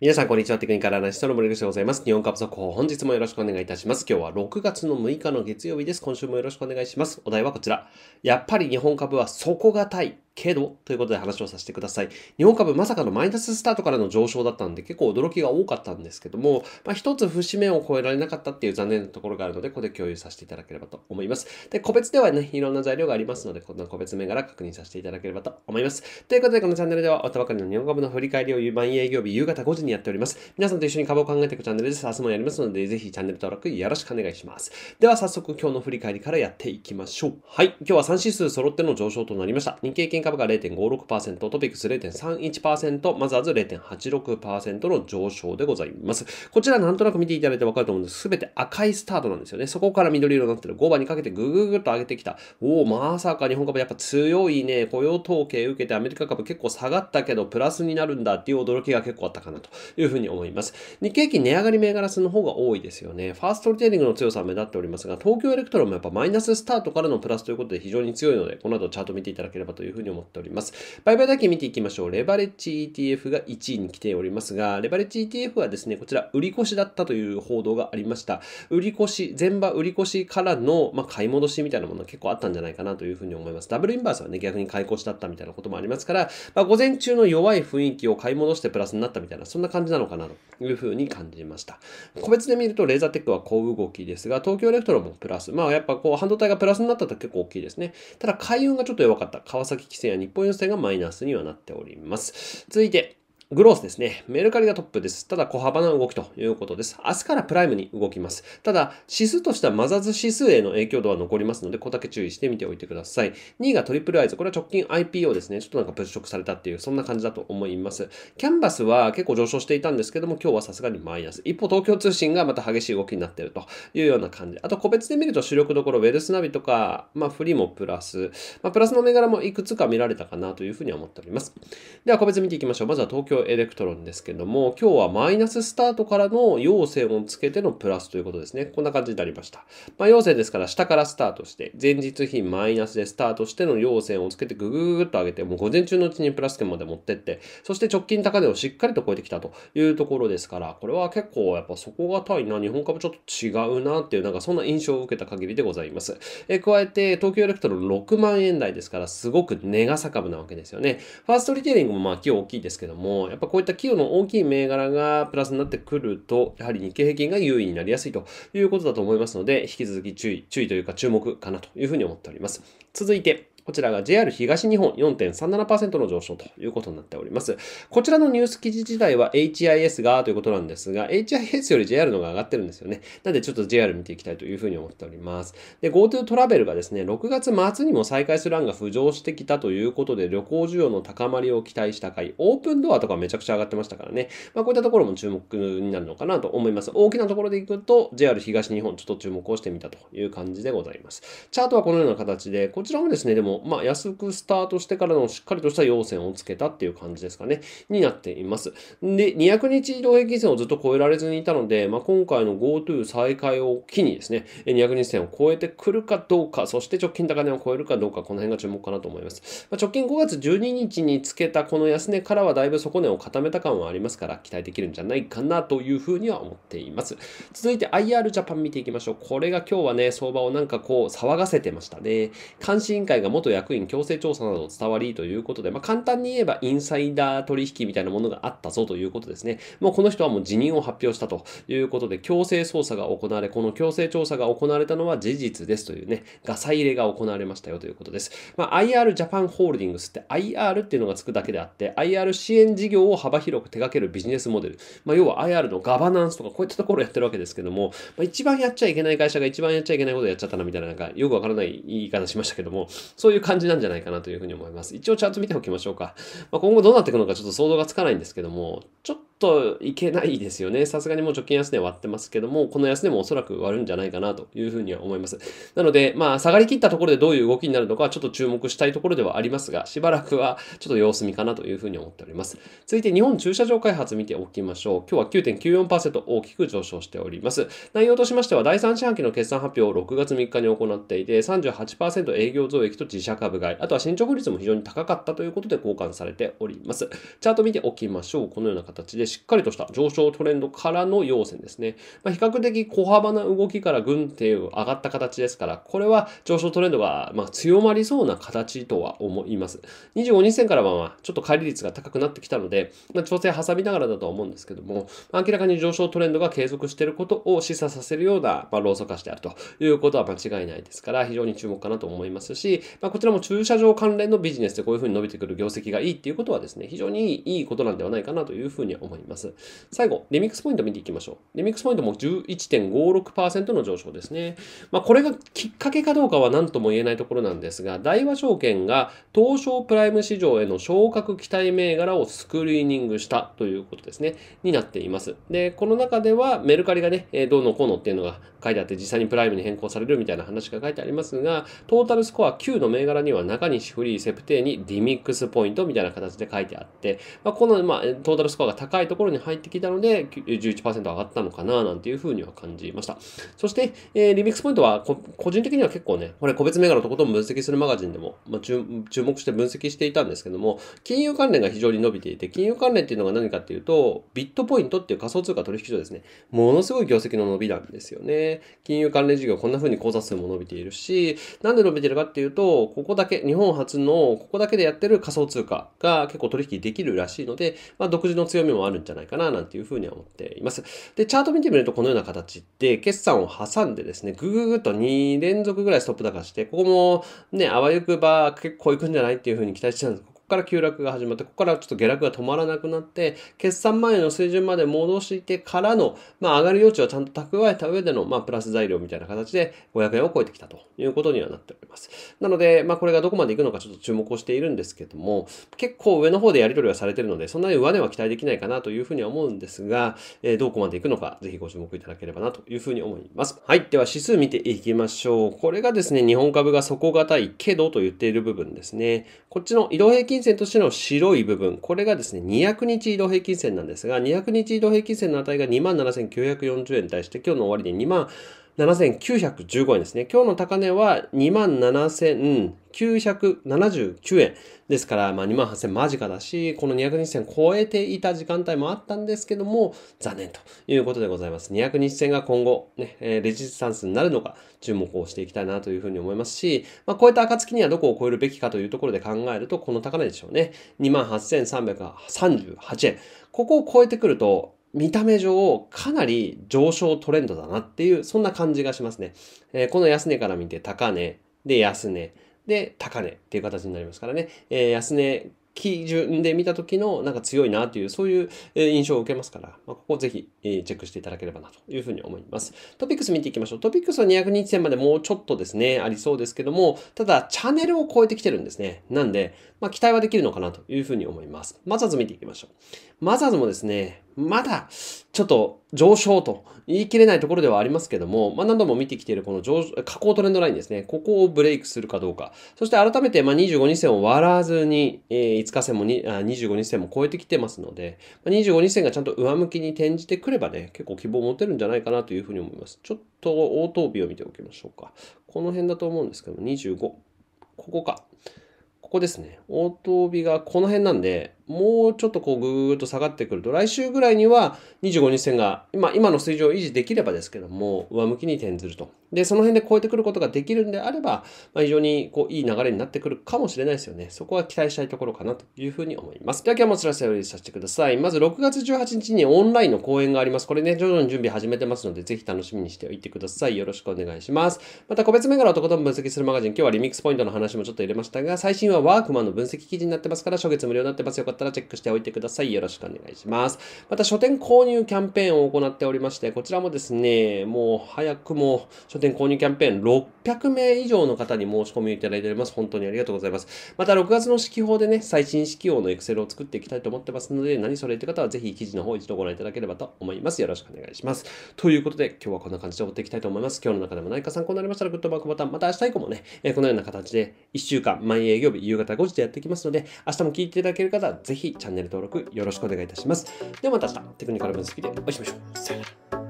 皆さん、こんにちは。テクニカルアナリストの森口でございます。日本株速報、本日もよろしくお願いいたします。今日は6月の6日の月曜日です。今週もよろしくお願いします。お題はこちら。やっぱり日本株は底堅いけど、ということで話をさせてください。日本株まさかのマイナススタートからの上昇だったんで結構驚きが多かったんですけども、まあ、一つ節目を超えられなかったっていう残念なところがあるので、ここで共有させていただければと思います。で、個別ではね、いろんな材料がありますので、こんな個別銘柄確認させていただければと思います。ということで、このチャンネルでは、おたばかりの日本株の振り返りを毎営業日夕方5時にやっております。皆さんと一緒に株を考えていくチャンネルです。明日もやりますので、ぜひチャンネル登録よろしくお願いします。では、早速今日の振り返りからやっていきましょう。はい。今日は3指数揃っての上昇となりました。日経株が0.56%、トピックス0.31%、マザーズ0.86%の上昇でございます。こちらなんとなく見ていただいてわかると思うんです。すべて赤いスタートなんですよね。そこから緑色になってる5番にかけてぐぐぐっと上げてきた。おお、まさか日本株やっぱ強いね。雇用統計受けてアメリカ株結構下がったけど、プラスになるんだっていう驚きが結構あったかなというふうに思います。日経平均値上がり銘柄数の方が多いですよね。ファーストリテイリングの強さは目立っておりますが、東京エレクトロもやっぱマイナススタートからのプラスということで非常に強いので、この後チャート見ていただければというふうにに思っております。売買だけ見ていきましょう。レバレッジ ETF が1位に来ておりますが、レバレッジ ETF はですね、こちら、売り越しだったという報道がありました。売り越し、全場売り越しからの、まあ、買い戻しみたいなもの結構あったんじゃないかなというふうに思います。ダブルインバースはね、逆に買い越しだったみたいなこともありますから、まあ、午前中の弱い雰囲気を買い戻してプラスになったみたいな、そんな感じなのかなというふうに感じました。個別で見ると、レーザーテックは小動きですが、東京レフトロもプラス。まあ、やっぱこう、半導体がプラスになったと結構大きいですね。ただ、海運がちょっと弱かった。川崎戦や日本予選がマイナスにはなっております。続いて、グロースですね。メルカリがトップです。ただ小幅な動きということです。明日からプライムに動きます。ただ、指数としてはマザーズ指数への影響度は残りますので、ここだけ注意してみておいてください。2位がトリプルアイズ。これは直近 IPO ですね。ちょっとなんか物色されたっていう、そんな感じだと思います。キャンバスは結構上昇していたんですけども、今日はさすがにマイナス。一方、東京通信がまた激しい動きになっているというような感じ。あと、個別で見ると主力どころ、ウェルスナビとか、まあ、フリもプラス。まあ、プラスの銘柄もいくつか見られたかなというふうに思っております。では、個別見ていきましょう。まずは東京京エレクトロンですけども、今日はマイナススタートからの陽線をつけてのプラスということですね。こんな感じになりました。まあ、陽線ですから下からスタートして、前日比マイナスでスタートしての陽線をつけてぐぐぐっと上げて、もう午前中のうちにプラス圏まで持ってって、そして直近高値をしっかりと超えてきたというところですから、これは結構やっぱ底堅いな、日本株ちょっと違うなっていう、なんかそんな印象を受けた限りでございます。え加えて、東京エレクトロン6万円台ですから、すごく値がさ株なわけですよね。ファーストリテイリングもまあ今日大きいですけども、やっぱこういった企業の大きい銘柄がプラスになってくると、やはり日経平均が優位になりやすいということだと思いますので、引き続き注意、注意というか注目かなというふうに思っております。続いて、こちらが JR 東日本4.37%の上昇ということになっております。こちらのニュース記事自体は HIS がということなんですが、HIS より JR の方が上がってるんですよね。なんでちょっと JR 見ていきたいというふうに思っております。で、GoTo トラベルがですね、6月末にも再開する案が浮上してきたということで、旅行需要の高まりを期待した回、オープンドアとかめちゃくちゃ上がってましたからね。まあ、こういったところも注目になるのかなと思います。大きなところでいくと、JR 東日本ちょっと注目をしてみたという感じでございます。チャートはこのような形で、こちらもですね、でもまあ、安くスタートしてからのしっかりとした要線をつけたっていう感じですかね、になっています。で、200日移動平均線をずっと超えられずにいたので、まあ、今回の GoTo 再開を機にですね、200日線を超えてくるかどうか、そして直近高値を超えるかどうか、この辺が注目かなと思います。まあ、直近5月12日につけたこの安値からはだいぶ底値を固めた感はありますから、期待できるんじゃないかなというふうには思っています。続いて IR ジャパン見ていきましょう。これが今日はね、相場をなんかこう騒がせてましたね。監視委員会が元役員強制調査など伝わりということで、まあ、簡単に言えばインサイダー取引みたいなものがあったぞということですね。もうこの人はもう辞任を発表したということで、強制捜査が行われ、この強制調査が行われたのは事実ですというね、ガサ入れが行われましたよということです。まあ、IR ジャパンホールディングスって IR っていうのがつくだけであって、IR 支援事業を幅広く手掛けるビジネスモデル。まあ、要は IR のガバナンスとかこういったところをやってるわけですけども、まあ、一番やっちゃいけない会社が一番やっちゃいけないことをやっちゃったなみたいな、なんかよくわからない言い方しましたけども、そういういう感じなんじゃないかなというふうに思います。一応チャート見ておきましょうか。まあ、今後どうなっていくのかちょっと想像がつかないんですけども、ちょっといけないですよね。さすがにもう直近安値割ってますけども、この安値もおそらく割るんじゃないかなというふうには思います。なので、まあ、下がりきったところでどういう動きになるのかちょっと注目したいところではありますが、しばらくはちょっと様子見かなというふうに思っております。続いて日本駐車場開発見ておきましょう。今日は9.94%大きく上昇しております。内容としましては、第3四半期の決算発表を6月3日に行っていて、38%営業増益と実自社株買い、あとは進捗率も非常に高かったということで交換されております。チャート見ておきましょう。このような形でしっかりとした上昇トレンドからの要線ですね。まあ、比較的小幅な動きから軍手を上がった形ですから、これは上昇トレンドがま強まりそうな形とは思います。25日線からはまちょっと乖離率が高くなってきたので、まあ、調整挟みながらだとは思うんですけども、まあ、明らかに上昇トレンドが継続していることを示唆させるような、まローソク化してあるということは間違いないですから、非常に注目かなと思いますし、ままあ、こちらも駐車場関連のビジネスでこういうふうに伸びてくる業績がいいっていうことはですね、非常にいいことなんではないかなというふうに思います。最後、リミックスポイント見ていきましょう。リミックスポイントも11.56%の上昇ですね。まあ、これがきっかけかどうかは何とも言えないところなんですが、大和証券が東証プライム市場への昇格期待銘柄をスクリーニングしたということですね、になっています。で、この中ではメルカリがね、どうのこうのっていうのが書いてあって、実際にプライムに変更されるみたいな話が書いてありますが、トータルスコア9の銘銘柄には中西フリーセプテーにリミックスポイントみたいな形で書いてあって、まあ、この、まあ、トータルスコアが高いところに入ってきたので、11%上がったのかな、なんていうふうには感じました。そして、えー、リミックスポイントは、個人的には結構ね、これ個別銘柄のとことん分析するマガジンでも、まあ注、注目して分析していたんですけども、金融関連が非常に伸びていて、金融関連っていうのが何かっていうと、ビットポイントっていう仮想通貨取引所ですね。ものすごい業績の伸びなんですよね。金融関連事業、こんな風に口座数も伸びているし、なんで伸びてるかっていうと、ここだけ、日本初のここだけでやってる仮想通貨が結構取引できるらしいので、まあ、独自の強みもあるんじゃないかななんていうふうには思っています。で、チャート見てみるとこのような形で決算を挟んでですね、ぐぐぐっと2連続ぐらいストップ高して、ここもね、あわよくば結構いくんじゃないっていうふうに期待してたんですから急落が始まって、ここからちょっと下落が止まらなくなって、決算前の水準まで戻してからの、まあ、上がる余地をちゃんと蓄えた上での、まあ、プラス材料みたいな形で500円を超えてきたということにはなっております。なので、まあ、これがどこまでいくのかちょっと注目をしているんですけども、結構上の方でやり取りはされているので、そんなに上値は期待できないかなというふうには思うんですが、えー、どこまでいくのか、ぜひご注目いただければなというふうに思います。はい。では、指数見ていきましょう。これがですね、日本株が底堅いけどと言っている部分ですね。こっちの移動平均均線としての白い部分、これがですね、200日移動平均線なんですが、200日移動平均線の値が27,940円に対して、今日の終わりに2万7915円ですね。今日の高値は27,979円ですから、まあ、28,000間近だし、この200日線超えていた時間帯もあったんですけども、残念ということでございます。200日線が今後、ね、レジスタンスになるのか注目をしていきたいなというふうに思いますし、まあ、こういった暁にはどこを超えるべきかというところで考えると、この高値でしょうね。28,338円。ここを超えてくると、見た目上かなり上昇トレンドだなっていうそんな感じがしますね、えー、この安値から見て高値で安値で高値っていう形になりますからね、えー、安値基準で見た時のなんか強いなというそういう印象を受けますから、まここをぜひチェックしていただければなというふうに思います。トピックス見ていきましょう。トピックスは200日線までもうちょっとですね、ありそうですけども、ただチャンネルを超えてきてるんですね。なんで、まあ、期待はできるのかなというふうに思います。マザーズ見ていきましょう。マザーズもですね、まだちょっと上昇と言い切れないところではありますけども、まあ、何度も見てきているこの上下降トレンドラインですね、ここをブレイクするかどうか、そして改めてま25日線を割らずに、えー、5日線もにあ25日線も超えてきてますので、まあ、25日線がちゃんと上向きに転じてくればね、結構希望を持てるんじゃないかなというふうに思います。ちょっと応答日を見ておきましょうか。この辺だと思うんですけども、25。ここか。ここですね。応答日がこの辺なんで、もうちょっとこうぐーっと下がってくると、来週ぐらいには25日線が今、今の水準を維持できればですけども、上向きに転ずると。で、その辺で超えてくることができるんであれば、まあ、非常にこういい流れになってくるかもしれないですよね。そこは期待したいところかなというふうに思います。では今日もお知らせを用させてください。まず6月18日にオンラインの講演があります。これね、徐々に準備始めてますので、ぜひ楽しみにしておいてください。よろしくお願いします。また個別銘柄をとことん分析するマガジン、今日はリミックスポイントの話もちょっと入れましたが、最新はワークマンの分析記事になってますから、初月無料になってます。よかったったらチェックしておいてください。よろしくお願いします。また書店購入キャンペーンを行っておりまして、こちらもですね、もう早くも書店購入キャンペーン600名以上の方に申し込みをいただいております。本当にありがとうございます。また6月の式法でね、最新式用の Excel を作っていきたいと思ってますので、何それって方はぜひ記事の方一度ご覧いただければと思います。よろしくお願いします。ということで、今日はこんな感じで終わっていきたいと思います。今日の中でも何か参考になりましたらグッドマークボタン、また明日以降もね、このような形で1週間、毎営業日、夕方5時でやっていきますので、明日も聞いていただける方はぜひチャンネル登録よろしくお願いいたします。ではまた明日、テクニカル分析でお会いしましょう。さよなら。